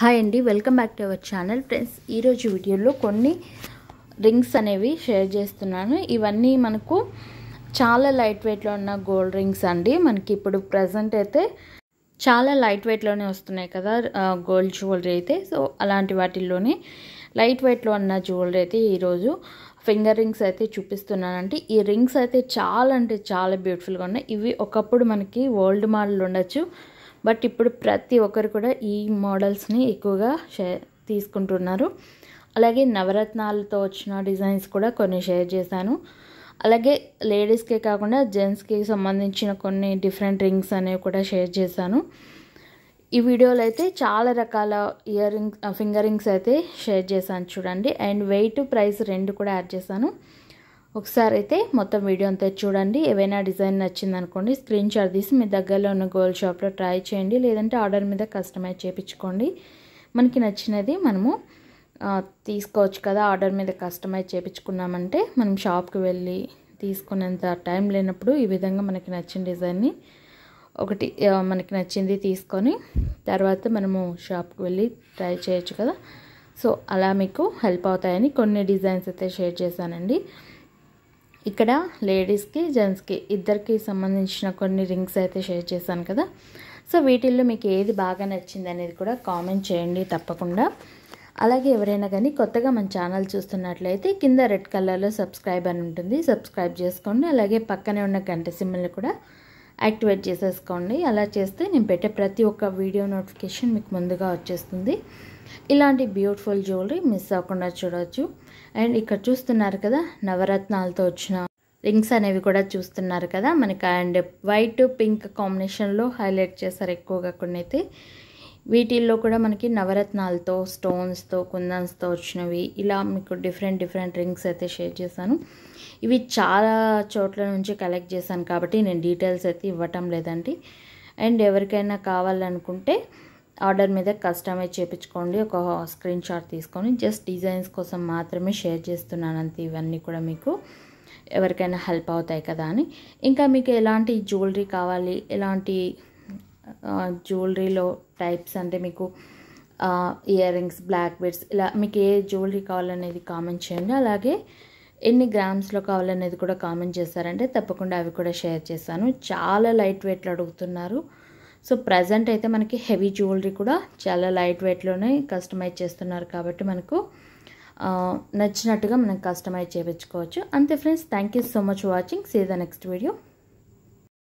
hi అండి welcome back to our channel friends ఈరోజు వీడియోలో కొన్ని రింగ్స్ అనేవి షేర్ చేస్తున్నాను ఇవన్నీ మనకు చాలా లైట్ వెయిట్లో ఉన్న గోల్డ్ రింగ్స్ అండి మనకి ఇప్పుడు ప్రజెంట్ అయితే చాలా లైట్ వెయిట్లోనే వస్తున్నాయి కదా గోల్డ్ జ్యువెలరీ అయితే సో అలాంటి వాటిల్లోనే లైట్ వెయిట్లో ఉన్న జ్యువెలరీ అయితే ఈరోజు ఫింగర్ రింగ్స్ అయితే అంటే ఈ రింగ్స్ అయితే చాలా అంటే చాలా బ్యూటిఫుల్గా ఉన్నాయి ఇవి ఒకప్పుడు మనకి ఓల్డ్ మోడల్ ఉండొచ్చు బట్ ఇప్పుడు ప్రతి ఒక్కరు కూడా ఈ మోడల్స్ని ఎక్కువగా షేర్ తీసుకుంటున్నారు అలాగే నవరత్నాలతో వచ్చిన డిజైన్స్ కూడా కొన్ని షేర్ చేశాను అలాగే లేడీస్కే కాకుండా జెంట్స్కి సంబంధించిన కొన్ని డిఫరెంట్ రింగ్స్ అనేవి కూడా షేర్ చేశాను ఈ వీడియోలో అయితే చాలా రకాల ఇయర్ రింగ్స్ ఫింగర్ రింగ్స్ అయితే షేర్ చేశాను చూడండి అండ్ వెయిట్ ప్రైస్ రెండు కూడా యాడ్ చేశాను ఒకసారి అయితే మొత్తం వీడియో అంతా చూడండి ఏవైనా డిజైన్ నచ్చిందనుకోండి స్క్రీన్ షాట్ తీసి మీ దగ్గరలో ఉన్న గోల్డ్ షాప్లో ట్రై చేయండి లేదంటే ఆర్డర్ మీద కస్టమైజ్ చేయించుకోండి మనకి నచ్చినది మనము తీసుకోవచ్చు కదా ఆర్డర్ మీద కస్టమైజ్ చేయించుకున్నామంటే మనం షాప్కి వెళ్ళి తీసుకునేంత టైం లేనప్పుడు ఈ విధంగా మనకి నచ్చిన డిజైన్ని ఒకటి మనకి నచ్చింది తీసుకొని తర్వాత మనము షాప్కి వెళ్ళి ట్రై చేయొచ్చు కదా సో అలా మీకు హెల్ప్ అవుతాయని కొన్ని డిజైన్స్ అయితే షేర్ చేశానండి ఇక్కడ లేడీస్కి జెంట్స్కి ఇద్దరికి సంబంధించిన కొన్ని రింగ్స్ అయితే షేర్ చేశాను కదా సో వీటిల్లో మీకు ఏది బాగా నచ్చింది అనేది కూడా కామెంట్ చేయండి తప్పకుండా అలాగే ఎవరైనా కానీ కొత్తగా మన ఛానల్ చూస్తున్నట్లయితే కింద రెడ్ కలర్లో సబ్స్క్రైబ్ అని ఉంటుంది సబ్స్క్రైబ్ చేసుకోండి అలాగే పక్కనే ఉన్న గంట సిమ్మల్ని కూడా యాక్టివేట్ చేసేసుకోండి అలా చేస్తే నేను పెట్టే ప్రతి ఒక్క వీడియో నోటిఫికేషన్ మీకు ముందుగా వచ్చేస్తుంది ఇలాంటి బ్యూటిఫుల్ జ్యువెలరీ మిస్ అవ్వకుండా చూడవచ్చు అండ్ ఇక్కడ చూస్తున్నారు కదా నవరత్నాలతో వచ్చిన రింగ్స్ అనేవి కూడా చూస్తున్నారు కదా మనకి అండ్ వైట్ పింక్ కాంబినేషన్లో హైలైట్ చేశారు ఎక్కువగా కొన్ని అయితే వీటిల్లో కూడా మనకి నవరత్నాలతో స్టోన్స్తో కుందన్స్తో వచ్చినవి ఇలా మీకు డిఫరెంట్ డిఫరెంట్ రింగ్స్ అయితే షేర్ చేశాను ఇవి చాలా చోట్ల నుంచి కలెక్ట్ చేశాను కాబట్టి నేను డీటెయిల్స్ అయితే ఇవ్వటం లేదండి అండ్ ఎవరికైనా కావాలనుకుంటే ఆర్డర్ మీద కస్టమైజ్ చేయించుకోండి ఒక స్క్రీన్ షాట్ తీసుకొని జస్ట్ డిజైన్స్ కోసం మాత్రమే షేర్ చేస్తున్నాను అంతే ఇవన్నీ కూడా మీకు ఎవరికైనా హెల్ప్ అవుతాయి కదా అని ఇంకా మీకు ఎలాంటి జ్యువెలరీ కావాలి ఎలాంటి జ్యువెలరీలో టైప్స్ అంటే మీకు ఇయర్ రింగ్స్ బ్లాక్ బెడ్స్ ఇలా మీకు ఏ జ్యువెలరీ కావాలనేది కామెంట్ చేయండి అలాగే ఎన్ని గ్రామ్స్లో కావాలనేది కూడా కామెంట్ చేశారంటే తప్పకుండా అవి కూడా షేర్ చేశాను చాలా లైట్ వెయిట్లు అడుగుతున్నారు సో ప్రజెంట్ అయితే మనకి హెవీ జ్యువెలరీ కూడా చాలా లైట్ వెయిట్లోనే కస్టమైజ్ చేస్తున్నారు కాబట్టి మనకు నచ్చినట్టుగా మనం కస్టమైజ్ చేయించుకోవచ్చు అంతే friends thank you so much watching see the next video